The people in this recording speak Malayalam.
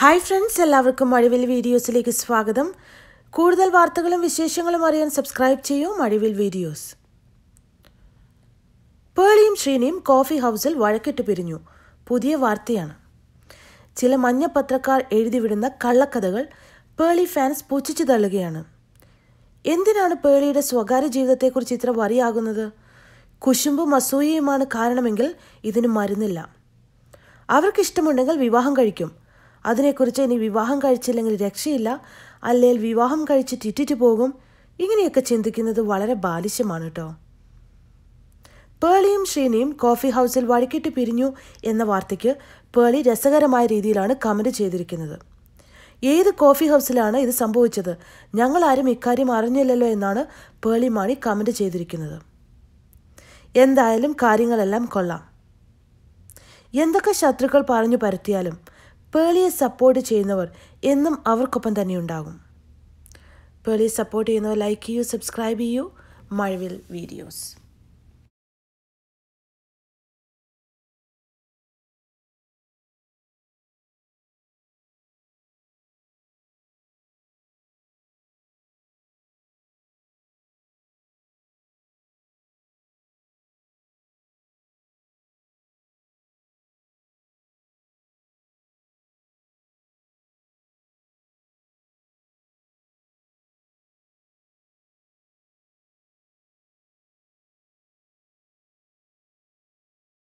ഹായ് ഫ്രണ്ട്സ് എല്ലാവർക്കും മഴവിൽ വീഡിയോസിലേക്ക് സ്വാഗതം കൂടുതൽ വാർത്തകളും വിശേഷങ്ങളും അറിയാൻ സബ്സ്ക്രൈബ് ചെയ്യൂ മഴവിൽ വീഡിയോസ് പേളിയും ശ്രീനിയും കോഫി ഹൗസിൽ വഴക്കിട്ട് പിരിഞ്ഞു പുതിയ വാർത്തയാണ് ചില മഞ്ഞ പത്രക്കാർ എഴുതിവിടുന്ന കള്ളക്കഥകൾ പേളി ഫാൻസ് പുച്ഛിച്ചു തള്ളുകയാണ് എന്തിനാണ് പേളിയുടെ സ്വകാര്യ ജീവിതത്തെക്കുറിച്ച് ഇത്ര വറിയാകുന്നത് കുശുമ്പും അസൂയയുമാണ് കാരണമെങ്കിൽ ഇതിന് മരുന്നില്ല അവർക്കിഷ്ടമുണ്ടെങ്കിൽ വിവാഹം കഴിക്കും അതിനെക്കുറിച്ച് ഇനി വിവാഹം കഴിച്ചില്ലെങ്കിൽ രക്ഷയില്ല അല്ലെങ്കിൽ വിവാഹം കഴിച്ച് തിറ്റിറ്റ് പോകും ഇങ്ങനെയൊക്കെ ചിന്തിക്കുന്നത് വളരെ ബാലിശ്യമാണ് കേട്ടോ പേളിയും ശ്രീനിയും കോഫി ഹൗസിൽ വഴിക്കിട്ട് പിരിഞ്ഞു എന്ന വാർത്തയ്ക്ക് പേളി രസകരമായ രീതിയിലാണ് കമന്റ് ചെയ്തിരിക്കുന്നത് ഏത് കോഫി ഹൗസിലാണ് ഇത് സംഭവിച്ചത് ഞങ്ങളാരും ഇക്കാര്യം അറിഞ്ഞില്ലല്ലോ എന്നാണ് പേളി മാണി കമന്റ് ചെയ്തിരിക്കുന്നത് എന്തായാലും കാര്യങ്ങളെല്ലാം കൊള്ളാം എന്തൊക്കെ ശത്രുക്കൾ പറഞ്ഞു പരത്തിയാലും പേളിയെ സപ്പോർട്ട് ചെയ്യുന്നവർ എന്നും അവർക്കൊപ്പം തന്നെ ഉണ്ടാകും പേളിയെ സപ്പോർട്ട് ചെയ്യുന്നവർ ലൈക്ക് ചെയ്യൂ സബ്സ്ക്രൈബ് ചെയ്യൂ മഴവിൽ വീഡിയോസ്